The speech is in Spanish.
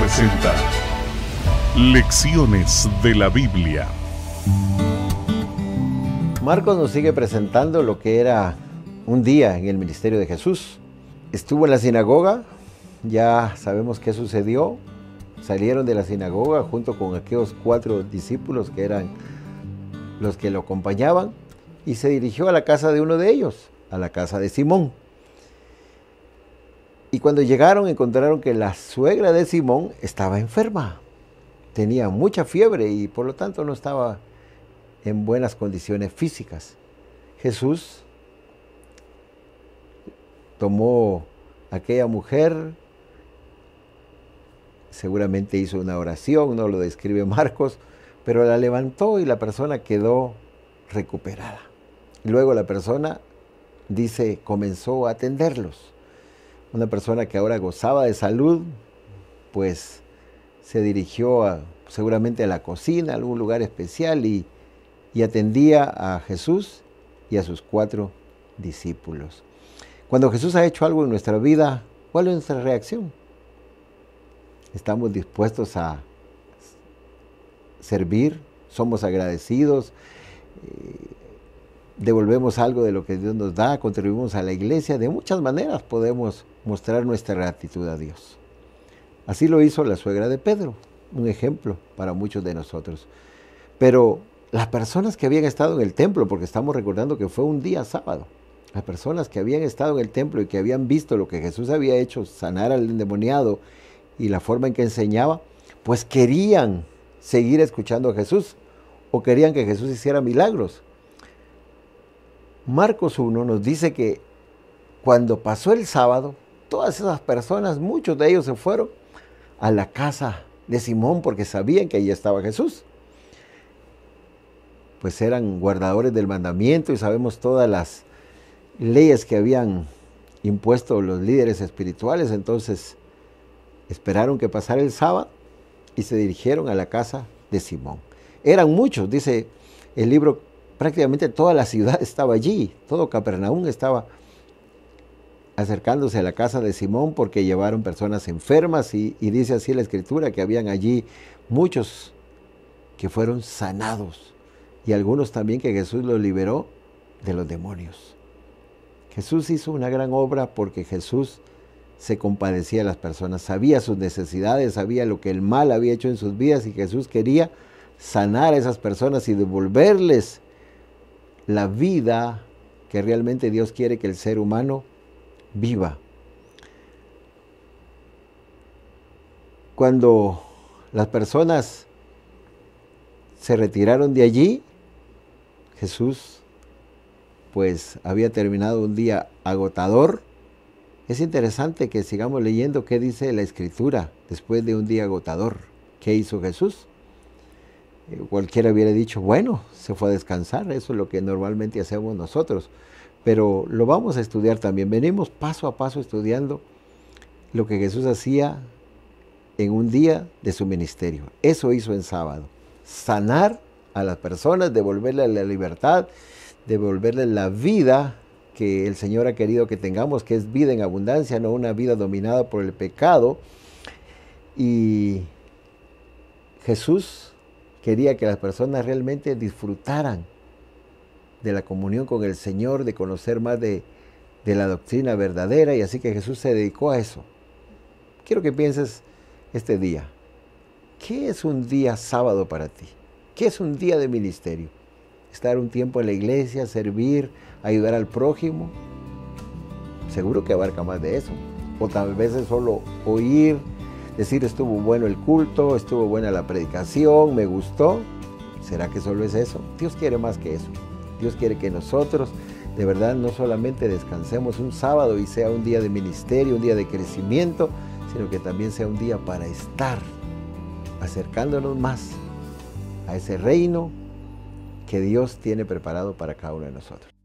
presenta Lecciones de la Biblia. Marcos nos sigue presentando lo que era un día en el ministerio de Jesús. Estuvo en la sinagoga, ya sabemos qué sucedió. Salieron de la sinagoga junto con aquellos cuatro discípulos que eran los que lo acompañaban y se dirigió a la casa de uno de ellos, a la casa de Simón. Y cuando llegaron encontraron que la suegra de Simón estaba enferma. Tenía mucha fiebre y por lo tanto no estaba en buenas condiciones físicas. Jesús tomó a aquella mujer, seguramente hizo una oración, no lo describe Marcos, pero la levantó y la persona quedó recuperada. Luego la persona, dice, comenzó a atenderlos. Una persona que ahora gozaba de salud, pues se dirigió seguramente a la cocina, a algún lugar especial, y, y atendía a Jesús y a sus cuatro discípulos. Cuando Jesús ha hecho algo en nuestra vida, ¿cuál es nuestra reacción? Estamos dispuestos a servir, somos agradecidos, eh, devolvemos algo de lo que Dios nos da, contribuimos a la iglesia, de muchas maneras podemos mostrar nuestra gratitud a Dios. Así lo hizo la suegra de Pedro, un ejemplo para muchos de nosotros. Pero las personas que habían estado en el templo, porque estamos recordando que fue un día sábado, las personas que habían estado en el templo y que habían visto lo que Jesús había hecho, sanar al endemoniado y la forma en que enseñaba, pues querían seguir escuchando a Jesús o querían que Jesús hiciera milagros. Marcos 1 nos dice que cuando pasó el sábado, todas esas personas, muchos de ellos se fueron a la casa de Simón porque sabían que allí estaba Jesús. Pues eran guardadores del mandamiento y sabemos todas las leyes que habían impuesto los líderes espirituales. Entonces esperaron que pasara el sábado y se dirigieron a la casa de Simón. Eran muchos, dice el libro prácticamente toda la ciudad estaba allí, todo Capernaum estaba acercándose a la casa de Simón porque llevaron personas enfermas y, dice así la escritura que habían allí muchos que fueron sanados y algunos también que Jesús los liberó de los demonios. Jesús hizo una gran obra porque Jesús se compadecía a las personas, sabía sus necesidades, sabía lo que el mal había hecho en sus vidas y Jesús quería sanar a esas personas y devolverles la vida que realmente Dios quiere que el ser humano viva. Cuando las personas se retiraron de allí, Jesús pues había terminado un día agotador. Es interesante que sigamos leyendo qué dice la escritura después de un día agotador. ¿Qué hizo Jesús? Eh, cualquiera hubiera dicho, bueno, se fue a descansar, eso es lo que normalmente hacemos nosotros, pero lo vamos a estudiar también, venimos paso a paso estudiando lo que Jesús hacía en un día de su ministerio, eso hizo en sábado, sanar a las personas, devolverle la libertad, devolverle la vida que el Señor ha querido que tengamos, que es vida en abundancia, no una vida dominada por el pecado. Y Jesús quería que las personas realmente disfrutaran de la comunión con el Señor, de conocer más de, la doctrina verdadera, y así que Jesús se dedicó a eso. Quiero que pienses este día. ¿Qué es un día sábado para ti? ¿Qué es un día de ministerio? ¿Estar un tiempo en la iglesia, servir, ayudar al prójimo? Seguro que abarca más de eso. O tal vez es solo oír, decir estuvo bueno el culto, estuvo buena la predicación, me gustó. ¿Será que solo es eso? Dios quiere más que eso. Dios quiere que nosotros de verdad no solamente descansemos un sábado y sea un día de ministerio, un día de crecimiento, sino que también sea un día para estar acercándonos más a ese reino que Dios tiene preparado para cada uno de nosotros.